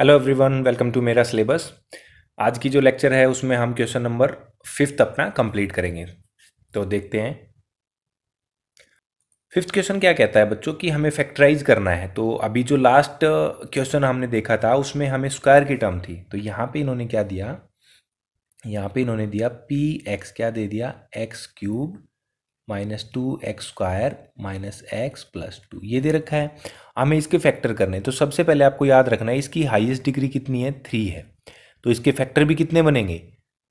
hello everyone welcome to मेरा syllabus आज की जो लेक्चर है उसमें हम क्वेश्चन नंबर फिफ्थ अपना कंप्लीट करेंगे तो देखते हैं फिफ्थ क्वेश्चन क्या कहता है बच्चों कि हमें फैक्टराइज करना है तो अभी जो लास्ट क्वेश्चन uh, हमने देखा था उसमें हमें स्क्वायर की टर्म थी तो यहाँ पे इन्होंने क्या दिया यहाँ पे इन्होंने दिया पी एक्स क्या दे दिया x cube minus two x square minus x plus two ये दे रखा है हमें इसके फैक्टर करने तो सबसे पहले आपको याद रखना है इसकी हाईएस्ट डिग्री कितनी है थ्री है तो इसके फैक्टर भी कितने बनेंगे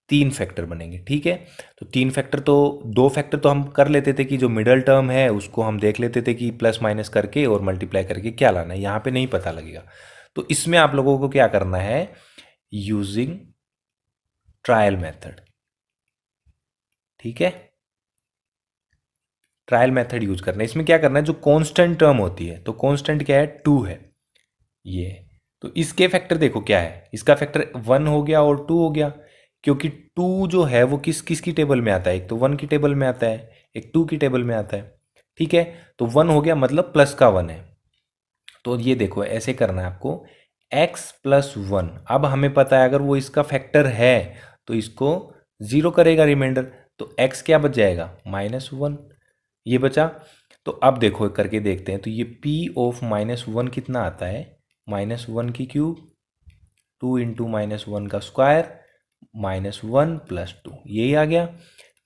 तीन फैक्टर बनेंगे ठीक है तो तीन फैक्टर तो दो फैक्टर तो हम कर लेते थे कि जो मिडल टर्म है उसको हम देख लेते थे कि प्लस माइनस करके और मल्टीप्लाई करके क्या लाना है यहाँ पे नहीं पता लगेगा तो इसमें आप लोगों को क्या करना है यूजिंग ट्रायल मेथड ठीक है ट्रायल मेथड यूज करना है इसमें क्या करना है जो कांस्टेंट टर्म होती है तो कांस्टेंट क्या है टू है ये तो इसके फैक्टर देखो क्या है इसका फैक्टर वन हो गया और टू हो गया क्योंकि टू जो है वो किस किस की टेबल में आता है एक तो वन की टेबल में आता है एक टू की टेबल में आता है ठीक है तो वन हो गया मतलब प्लस का वन है तो ये देखो ऐसे करना है आपको एक्स प्लस वन अब हमें पता है अगर वो इसका फैक्टर है तो इसको ज़ीरो करेगा रिमाइंडर तो एक्स क्या बच जाएगा माइनस वन ये बचा तो अब देखो करके देखते हैं तो ये पी ऑफ माइनस वन कितना आता है माइनस वन की cube two into minus one का square minus one plus two यही आ गया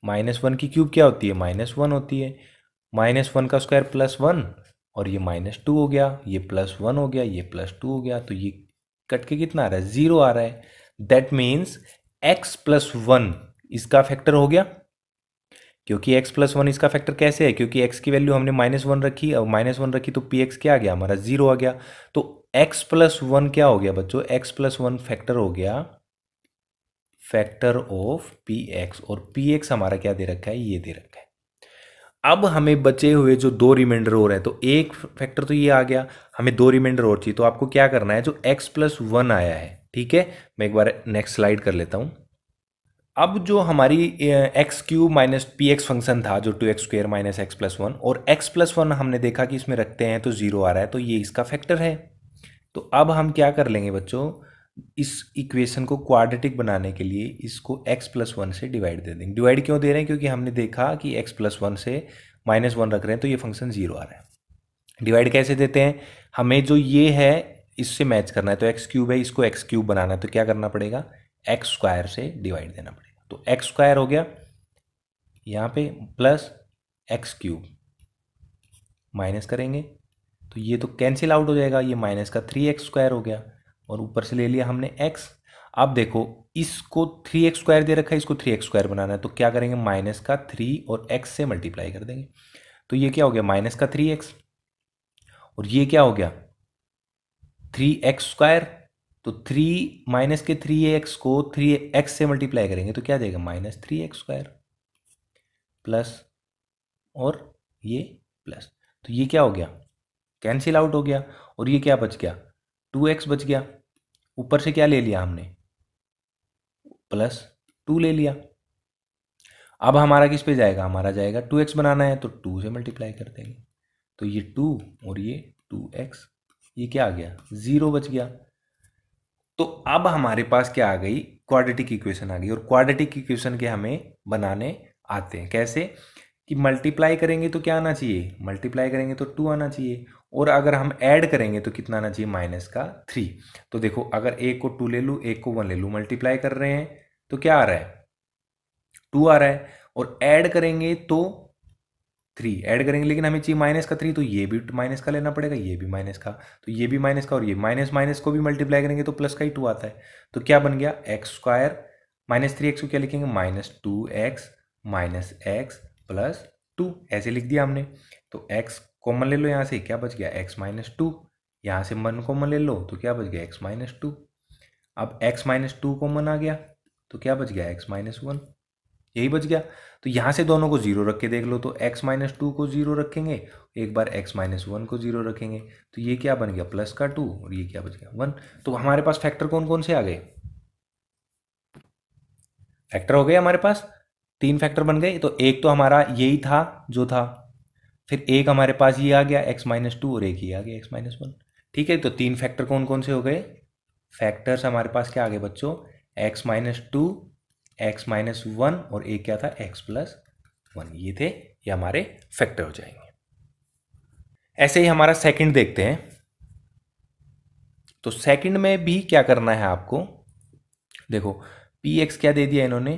माइनस वन की क्यूब क्या होती है माइनस वन होती है माइनस वन का स्क्वायर प्लस वन और ये माइनस टू हो गया ये प्लस वन हो गया ये प्लस टू हो गया तो ये कट के कितना आ रहा है ज़ीरो आ रहा है that means x plus one इसका फैक्टर हो गया क्योंकि x प्लस वन इसका फैक्टर कैसे है क्योंकि x की वैल्यू हमने माइनस वन रखी और माइनस वन रखी तो पी एक्स क्या आ गया हमारा जीरो आ गया तो x प्लस वन क्या हो गया बच्चों x प्लस वन फैक्टर हो गया फैक्टर ऑफ पी एक्स और पी एक्स हमारा क्या दे रखा है ये दे रखा है अब हमें बचे हुए जो दो रिमाइंडर और हैं तो एक फैक्टर तो ये आ गया हमें दो रिमाइंडर और चाहिए तो आपको क्या करना है जो एक्स प्लस वन आया है ठीक है मैं एक बार नेक्स्ट स्लाइड कर लेता हूँ अब जो हमारी x cube minus p x function था जो two x square minus x plus one और एक्स प्लस वन हमने देखा कि इसमें रखते हैं तो ज़ीरो आ रहा है तो ये इसका फैक्टर है तो अब हम क्या कर लेंगे बच्चों इस इक्वेशन को क्वाड्रेटिक बनाने के लिए इसको एक्स प्लस वन से डिवाइड दे देंगे डिवाइड क्यों दे रहे हैं क्योंकि हमने देखा कि एक्स प्लस वन से माइनस वन रख रहे हैं तो ये फंक्शन ज़ीरो आ रहा है डिवाइड कैसे देते हैं हमें जो ये है इससे मैच करना है तो एक्स क्यूब है इसको एक्स क्यूब बनाना है तो क्या करना पड़ेगा एक्स स्क्वायर से डिवाइड देना पड़ेगा तो एक्स स्क्वायर हो गया यहाँ पे प्लस एक्स क्यूब माइनस करेंगे तो ये तो कैंसिल आउट हो जाएगा ये माइनस का थ्री एक्स स्क्वायर हो गया और ऊपर से ले लिया हमने एक्स अब देखो इसको थ्री एक्स स्क्वायर दे रखा है इसको थ्री एक्स स्क्वायर बनाना है तो क्या करेंगे माइनस का थ्री और एक्स से मल्टीप्लाई कर देंगे तो ये क्या हो गया माइनस का थ्री एक्स और ये क्या हो गया थ्री एक्स स्क्वायर तो थ्री माइनस के थ्री एक्स को थ्री एक्स से मल्टीप्लाई करेंगे तो क्या देगा minus three x square plus और ये प्लस तो ये क्या हो गया कैंसिल आउट हो गया और ये क्या बच गया टू एक्स बच गया ऊपर से क्या ले लिया हमने प्लस टू ले लिया अब हमारा किस पे जाएगा हमारा जाएगा टू एक्स बनाना है तो टू से मल्टीप्लाई कर देंगे तो ये टू और ये टू एक्स ये क्या आ गया ज़ीरो बच गया तो अब हमारे पास क्या आ गई क्वाड्रेटिक इक्वेशन आ गई और क्वाड्रेटिक इक्वेशन के हमें बनाने आते हैं कैसे कि मल्टीप्लाई करेंगे तो क्या आना चाहिए मल्टीप्लाई करेंगे तो टू आना चाहिए और अगर हम ऐड करेंगे तो कितना आना चाहिए माइनस का थ्री तो देखो अगर एक को टू ले लूँ एक को वन ले लूँ मल्टीप्लाई कर रहे हैं तो क्या आ रहा है टू आ रहा है और ऐड करेंगे तो थ्री ऐड करेंगे लेकिन हमें चाहिए माइनस का थ्री तो ये भी माइनस का लेना पड़ेगा ये भी माइनस का तो ये भी माइनस का और ये माइनस माइनस को भी मल्टीप्लाई करेंगे तो प्लस का ही टू आता है तो क्या बन गया x square minus three x को क्या लिखेंगे minus two x minus x plus two ऐसे लिख दिया हमने तो एक्स कॉमन ले लो यहाँ से क्या बच गया एक्स माइनस टू यहाँ से मन कॉमन ले लो तो क्या बच गया एक्स माइनस टू अब एक्स माइनस टू कॉमन आ गया तो क्या बच गया एक्स माइनस वन यही बच गया तो यहाँ से दोनों को ज़ीरो रख के देख लो तो x माइनस टू को ज़ीरो रखेंगे एक बार x माइनस वन को ज़ीरो रखेंगे तो ये क्या बन गया प्लस का टू और ये क्या बच गया वन तो हमारे पास फैक्टर कौन कौन से आ गए फैक्टर हो गए हमारे पास तीन फैक्टर बन गए तो एक तो हमारा यही था जो था फिर एक हमारे पास ये आ गया एक्स माइनस टू और एक ये आ गया एक्स माइनस वन ठीक है तो तीन फैक्टर कौन कौन से हो गए फैक्टर्स हमारे पास क्या आ गए बच्चों x minus two x minus one और ए क्या था एक्स प्लस वन ये थे ये हमारे फैक्टर हो जाएंगे ऐसे ही हमारा सेकंड देखते हैं तो सेकंड में भी क्या करना है आपको देखो पी एक्स क्या दे दिया इन्होंने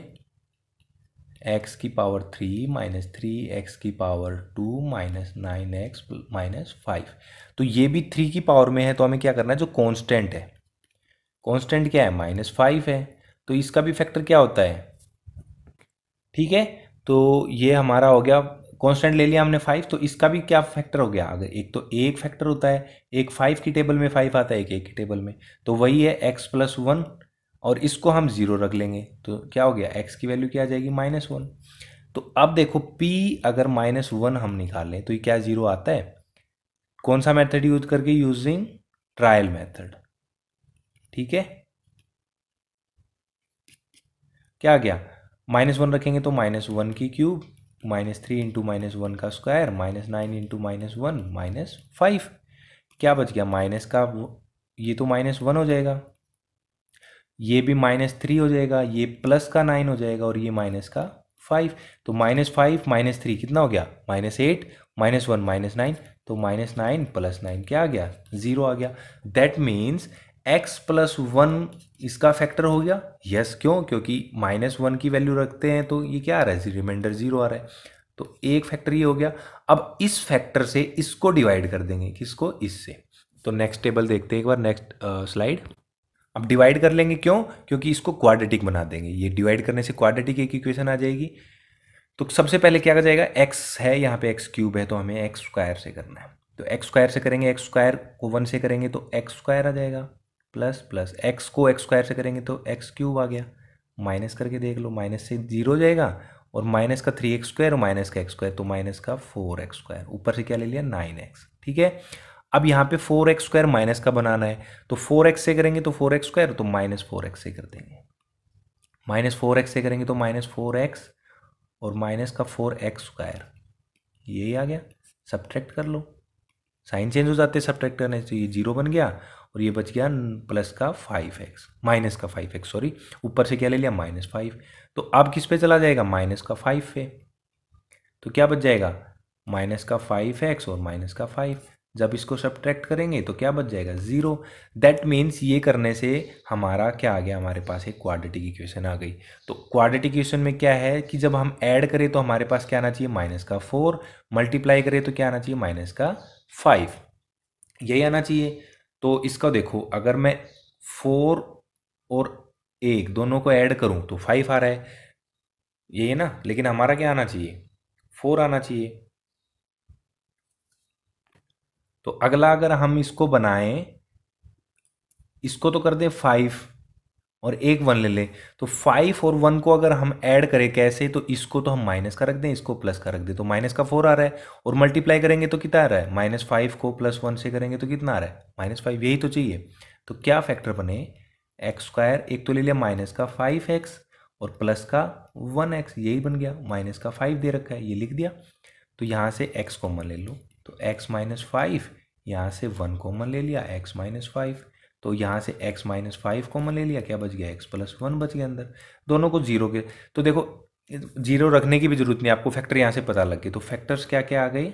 एक्स की power three minus three x की power two minus nine x minus five तो ये भी थ्री की पावर में है तो हमें क्या करना है जो कांस्टेंट है कांस्टेंट क्या है माइनस फाइव है तो इसका भी फैक्टर क्या होता है ठीक है तो ये हमारा हो गया कांस्टेंट ले लिया हमने फाइव तो इसका भी क्या फैक्टर हो गया अगर एक तो एक फैक्टर होता है एक फाइव की टेबल में फाइव आता है एक एक की टेबल में तो वही है एक्स प्लस वन और इसको हम ज़ीरो रख लेंगे तो क्या हो गया एक्स की वैल्यू क्या आ जाएगी माइनस वन तो अब देखो पी अगर माइनस वन हम निकाल लें तो ये क्या ज़ीरो आता है कौन सा मेथड यूज करके यूजिंग ट्रायल मैथड ठीक है क्या गया माइनस वन रखेंगे तो माइनस वन की cube minus three into minus one का square minus nine into minus one minus five क्या बच गया माइनस का ये तो माइनस वन हो जाएगा ये भी माइनस थ्री हो जाएगा ये प्लस का नाइन हो जाएगा और ये माइनस का फाइव तो माइनस फाइव माइनस थ्री कितना हो गया minus eight minus one minus nine तो माइनस नाइन प्लस नाइन क्या आ गया ज़ीरो आ गया that means x plus one इसका फैक्टर हो गया यस yes, क्यों क्योंकि माइनस वन की वैल्यू रखते हैं तो ये क्या आ रहा है रिमाइंडर जीरो आ रहा है तो एक फैक्टर ये हो गया अब इस फैक्टर से इसको डिवाइड कर देंगे किसको इससे तो नेक्स्ट टेबल देखते हैं एक बार नेक्स्ट स्लाइड अब डिवाइड कर लेंगे क्यों क्योंकि इसको क्वाड्रेटिक बना देंगे ये डिवाइड करने से क्वाड्रेटिक एक इक्वेशन आ जाएगी तो सबसे पहले क्या कर जाएगा एक्स है यहाँ पे एक्स क्यूब है तो हमें एक्स स्क्वायर से करना है तो एक्स स्क्वायर से करेंगे एक्स स्क्वायर को वन से करेंगे तो एक्स स्क्वायर आ जाएगा प्लस प्लस एक्स को एक्स स्क्वायर से करेंगे तो एक्स क्यूब आ गया माइनस करके देख लो माइनस से जीरो जाएगा और माइनस का थ्री एक्स स्क्वायर और माइनस का एक्स स्क्वायर तो माइनस का फोर एक्स स्क्वायर ऊपर से क्या ले लिया नाइन एक्स ठीक है अब यहाँ पे फोर एक्स स्क्वायर माइनस का बनाना है तो फोर एक्स से करेंगे तो फोर एक्स स्क्वायर तो माइनस फोर एक्स से कर देंगे माइनस फोर एक्स से करेंगे तो माइनस फोर एक्स और माइनस का फोर एक्स स्क्वायर यही आ गया सब्ट्रैक्ट कर लो साइन चेंज हो जाते हैं सब्ट्रैक्ट करने से ये जीरो बन गया और ये बच गया प्लस का फाइव एक्स माइनस का फाइव एक्स सॉरी ऊपर से क्या ले लिया माइनस फाइव तो अब किस पे चला जाएगा माइनस का फाइव पे तो क्या बच जाएगा माइनस का फाइव एक्स और माइनस का फाइव जब इसको सब्ट्रैक्ट करेंगे तो क्या बच जाएगा ज़ीरो दैट मीन्स ये करने से हमारा क्या आ गया हमारे पास एक की इक्वेशन आ गई तो क्वाडिटी इक्वेशन में क्या है कि जब हम ऐड करें तो हमारे पास क्या आना चाहिए माइनस का फोर मल्टीप्लाई करें तो क्या आना चाहिए माइनस का फाइव यही आना चाहिए तो इसका देखो अगर मैं फोर और एक दोनों को ऐड करूं तो फाइव आ रहा है ये है ना लेकिन हमारा क्या आना चाहिए फोर आना चाहिए तो अगला अगर हम इसको बनाएं इसको तो कर दें फाइव और एक वन ले लें तो फाइव और वन को अगर हम ऐड करें कैसे तो इसको तो हम माइनस का रख दें इसको प्लस का रख दें तो माइनस का फोर आ रहा है और मल्टीप्लाई करेंगे तो कितना आ रहा है माइनस फाइव को प्लस वन से करेंगे तो कितना आ रहा है माइनस फाइव यही तो चाहिए तो क्या फैक्टर बने एक्स स्क्वायर एक तो ले लिया माइनस का फाइव एक्स और प्लस का वन एक्स यही बन गया माइनस का फाइव दे रखा है ये लिख दिया तो यहाँ से एक्स कॉमन ले लो तो एक्स माइनस फाइव यहाँ से वन कॉमन ले लिया एक्स माइनस फाइव तो यहाँ से x माइनस फाइव कॉमन ले लिया क्या बच गया x प्लस वन बच गया अंदर दोनों को जीरो के तो देखो जीरो रखने की भी जरूरत नहीं आपको फैक्टर यहाँ से पता लग गया तो फैक्टर्स क्या क्या आ गए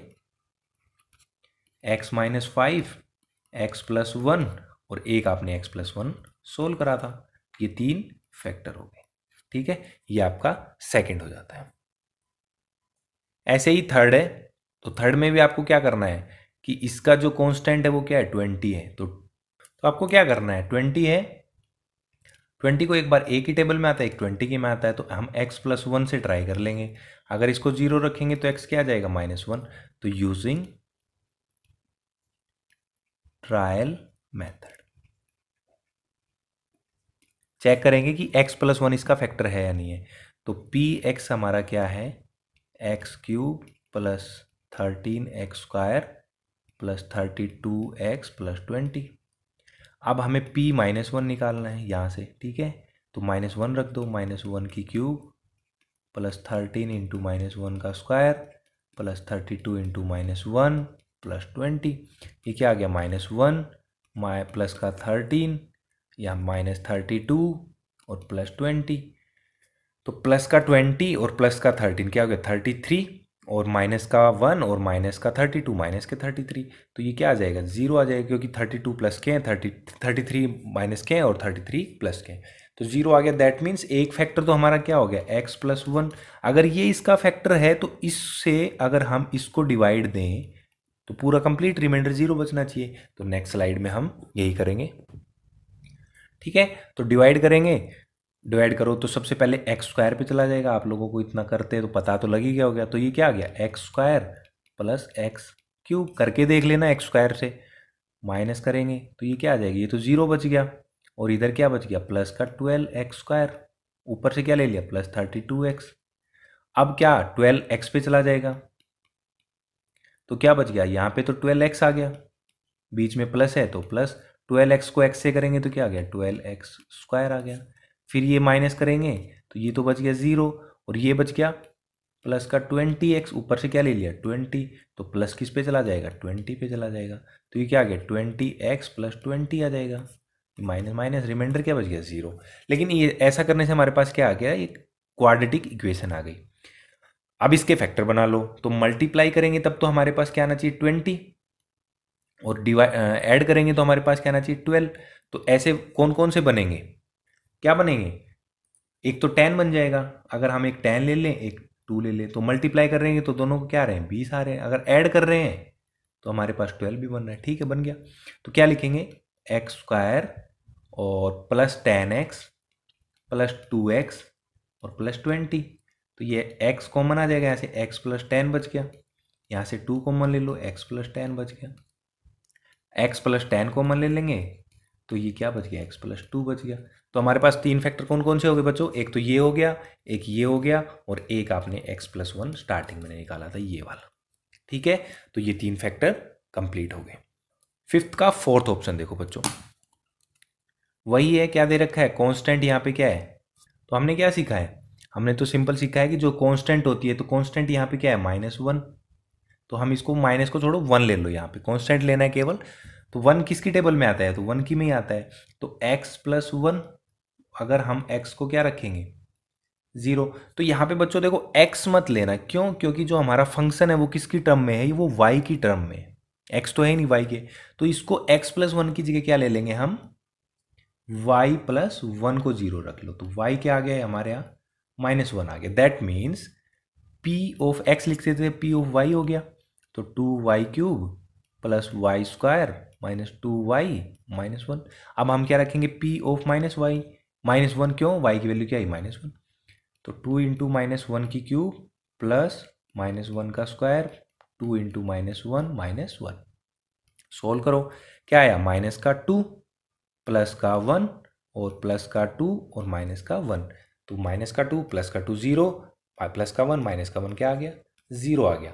x minus five x plus one और एक आपने एक्स प्लस वन सोल्व करा था ये तीन फैक्टर हो गए ठीक है ये आपका सेकेंड हो जाता है ऐसे ही थर्ड है तो थर्ड में भी आपको क्या करना है कि इसका जो कॉन्स्टेंट है वो क्या है ट्वेंटी है तो तो आपको क्या करना है ट्वेंटी है ट्वेंटी को एक बार ए की टेबल में आता है एक ट्वेंटी की में आता है तो हम एक्स प्लस वन से ट्राई कर लेंगे अगर इसको जीरो रखेंगे तो एक्स क्या आ जाएगा माइनस वन तो यूजिंग ट्रायल मेथड चेक करेंगे कि एक्स प्लस वन इसका फैक्टर है या नहीं है तो पी एक्स हमारा क्या है x cube plus thirteen x square plus thirty two x plus twenty अब हमें p माइनस वन निकालना है यहाँ से ठीक है तो माइनस वन रख दो माइनस वन की cube plus thirteen into minus one का square plus thirty two into minus one plus twenty ये क्या आ गया माइनस वन माइ प्लस का थर्टीन या माइनस थर्टी टू और प्लस ट्वेंटी तो प्लस का ट्वेंटी और प्लस का थर्टीन क्या हो गया थर्टी थ्री और माइनस का वन और माइनस का थर्टी टू माइनस के थर्टी थ्री तो ये क्या आ जाएगा जीरो आ जाएगा क्योंकि थर्टी टू प्लस के हैं थर्टी थर्टी थ्री माइनस के हैं और थर्टी थ्री प्लस के हैं तो जीरो आ गया दैट मीन्स एक फैक्टर तो हमारा क्या हो गया एक्स प्लस वन अगर ये इसका फैक्टर है तो इससे अगर हम इसको डिवाइड दें तो पूरा कंप्लीट रिमाइंडर जीरो बचना चाहिए तो नेक्स्ट स्लाइड में हम यही करेंगे ठीक है तो डिवाइड करेंगे डिवाइड करो तो सबसे पहले एक्स स्क्वायर पर चला जाएगा आप लोगों को इतना करते हैं तो पता तो लग ही गया हो गया तो ये क्या आ गया x square plus x cube करके देख लेना एक्स स्क्वायर से माइनस करेंगे तो ये क्या आ जाएगी ये तो ज़ीरो बच गया और इधर क्या बच गया प्लस का ट्वेल्व एक्स स्क्वायर ऊपर से क्या ले लिया प्लस थर्टी टू एक्स अब क्या ट्वेल्व एक्स पे चला जाएगा तो क्या बच गया यहाँ पे तो ट्वेल्व एक्स आ गया बीच में प्लस है तो प्लस ट्वेल्व एक्स को एक्स से करेंगे तो क्या आ गया ट्वेल्व एक्स स्क्वायर आ गया फिर ये माइनस करेंगे तो ये तो बच गया ज़ीरो और ये बच गया प्लस का ट्वेंटी एक्स ऊपर से क्या ले लिया ट्वेंटी तो प्लस किस पे चला जाएगा ट्वेंटी पे चला जाएगा तो ये क्या आ गया ट्वेंटी एक्स प्लस ट्वेंटी आ जाएगा माइनस माइनस रिमाइंडर क्या बच गया ज़ीरो लेकिन ये ऐसा करने से हमारे पास क्या आ गया एक क्वाड्रेटिक इक्वेशन आ गई अब इसके फैक्टर बना लो तो मल्टीप्लाई करेंगे तब तो हमारे पास क्या आना चाहिए ट्वेंटी और डिवाइड ऐड करेंगे तो हमारे पास क्या आना चाहिए ट्वेल्व तो ऐसे कौन कौन से बनेंगे क्या बनेंगे एक तो टेन बन जाएगा अगर हम एक टेन ले लें एक टू ले लें तो मल्टीप्लाई कर रहे हैं तो दोनों को क्या रहे हैं बीस आ रहे हैं अगर ऐड कर रहे हैं तो हमारे पास ट्वेल्व भी बन रहा है ठीक है बन गया तो क्या लिखेंगे एक्स स्क्वायर और plus ten x plus two x और प्लस ट्वेंटी तो ये एक्स कॉमन आ जाएगा यहाँ से एक्स प्लस टेन बच गया यहाँ से टू कॉमन ले लो एक्स प्लस टेन बच गया एक्स प्लस टेन कॉमन ले लेंगे तो ये क्या बच गया एक्स प्लस टू बच गया तो हमारे पास तीन फैक्टर कौन कौन से हो गए बच्चों एक तो ये हो गया एक ये हो गया और एक आपने एक्स प्लस वन स्टार्टिंग में निकाला था ये वाला ठीक है तो ये तीन फैक्टर कंप्लीट हो गए फिफ्थ का फोर्थ ऑप्शन देखो बच्चों वही है क्या दे रखा है कॉन्स्टेंट यहाँ पे क्या है तो हमने क्या सीखा है हमने तो सिंपल सीखा है कि जो कॉन्स्टेंट होती है तो कॉन्स्टेंट यहाँ पे क्या है माइनस वन तो हम इसको माइनस को छोड़ो वन ले लो यहाँ पे कॉन्स्टेंट लेना है केवल तो वन किसकी टेबल में आता है तो वन की में ही आता है तो एक्स प्लस वन अगर हम एक्स को क्या रखेंगे ज़ीरो तो यहाँ पे बच्चों देखो एक्स मत लेना क्यों क्योंकि जो हमारा फंक्शन है वो किसकी टर्म में है वो वाई की टर्म में है एक्स तो है नहीं वाई के तो इसको एक्स प्लस वन की जगह क्या ले लेंगे हम वाई प्लस वन को जीरो रख लो तो वाई क्या आ गया है हमारे यहाँ माइनस वन आ गया that means p of x लिख देते थे पी ऑफ वाई हो गया तो two y cube plus y square minus two y minus one अब हम क्या रखेंगे p of minus y minus one क्यों वाई की वैल्यू क्या है माइनस वन तो टू इंटू माइनस वन की क्यूब प्लस माइनस वन का square two into minus one minus one solve करो क्या आया माइनस का टू प्लस का वन और प्लस का टू और माइनस का वन तो माइनस का टू प्लस का टू ज़ीरो प्लस का वन माइनस का वन क्या आ गया ज़ीरो आ गया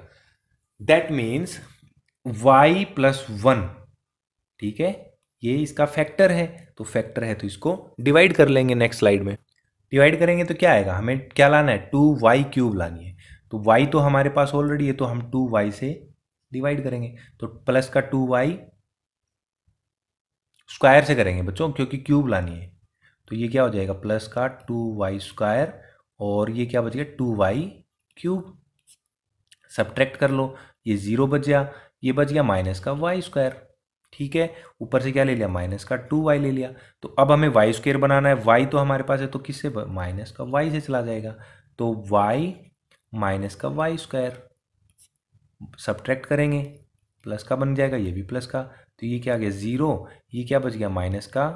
that means y plus one ठीक है ये इसका फैक्टर है तो फैक्टर है तो इसको डिवाइड कर लेंगे नेक्स्ट स्लाइड में डिवाइड करेंगे तो क्या आएगा हमें क्या लाना है टू वाई क्यूब लानी है तो वाई तो हमारे पास ऑलरेडी है तो हम टू वाई से डिवाइड करेंगे तो प्लस का टू वाई स्क्वायर से करेंगे बच्चों क्योंकि क्यूब लानी है तो ये क्या हो जाएगा प्लस का टू वाई स्क्वायर और ये क्या बच गया टू वाई क्यूब सब्ट्रैक्ट कर लो ये ज़ीरो बच गया ये बच गया माइनस का वाई स्क्वायर ठीक है ऊपर से क्या ले लिया माइनस का टू वाई ले लिया तो अब हमें वाई स्क्वेयर बनाना है वाई तो हमारे पास है तो किससे माइनस का वाई से चला जाएगा तो वाई माइनस का वाई स्क्वायर सब्ट्रैक्ट करेंगे प्लस का बन जाएगा ये भी प्लस का तो ये क्या आ गया ज़ीरो ये क्या बच गया माइनस का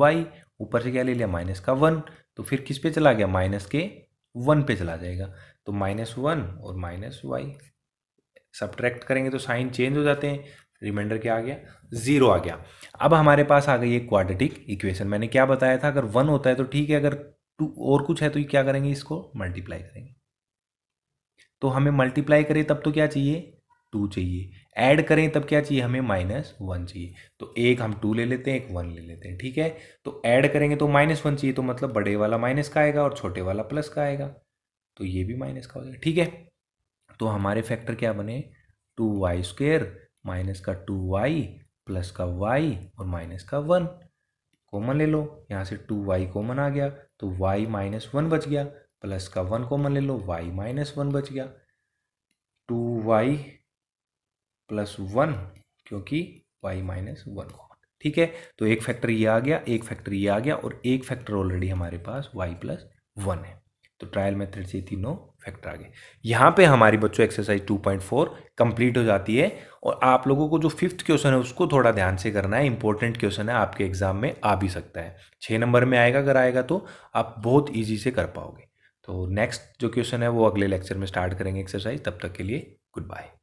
वाई ऊपर से क्या ले लिया माइनस का वन तो फिर किस पे चला गया माइनस के वन पे चला जाएगा तो माइनस वन और माइनस वाई सब्ट्रैक्ट करेंगे तो साइन चेंज हो जाते हैं रिमाइंडर क्या आ गया जीरो आ गया अब हमारे पास आ गई एक क्वाड्रेटिक इक्वेशन मैंने क्या बताया था अगर वन होता है तो ठीक है अगर टू और कुछ है तो ये क्या करेंगे इसको मल्टीप्लाई करेंगे तो हमें मल्टीप्लाई करें तब तो क्या चाहिए टू चाहिए ऐड करें तब क्या चाहिए हमें माइनस वन चाहिए तो एक हम टू ले लेते हैं एक वन ले लेते हैं ठीक है तो ऐड करेंगे तो माइनस वन चाहिए तो मतलब बड़े वाला माइनस का आएगा और छोटे वाला प्लस का आएगा तो ये भी माइनस का हो जाएगा ठीक है तो हमारे फैक्टर क्या बने टू वाई स्क्वेयर माइनस का टू वाई प्लस का वाई और माइनस का वन कॉमन ले लो यहाँ से टू वाई कॉमन आ गया तो वाई माइनस वन बच गया प्लस का वन कॉमन ले लो वाई माइनस वन बच गया टू वाई प्लस वन क्योंकि वाई माइनस वन कॉमन ठीक है तो एक फैक्टर ये आ गया एक फैक्टर ये आ गया और एक फैक्टर ऑलरेडी हमारे पास वाई प्लस वन है तो ट्रायल मेथड से तीनों फैक्टर आ गए यहाँ पे हमारी बच्चों एक्सरसाइज 2.4 कंप्लीट हो जाती है और आप लोगों को जो फिफ्थ क्वेश्चन है उसको थोड़ा ध्यान से करना है इंपॉर्टेंट क्वेश्चन है आपके एग्जाम में आ भी सकता है छः नंबर में आएगा अगर आएगा तो आप बहुत ईजी से कर पाओगे तो नेक्स्ट जो क्वेश्चन है वो अगले लेक्चर में स्टार्ट करेंगे एक्सरसाइज तब तक के लिए गुड बाय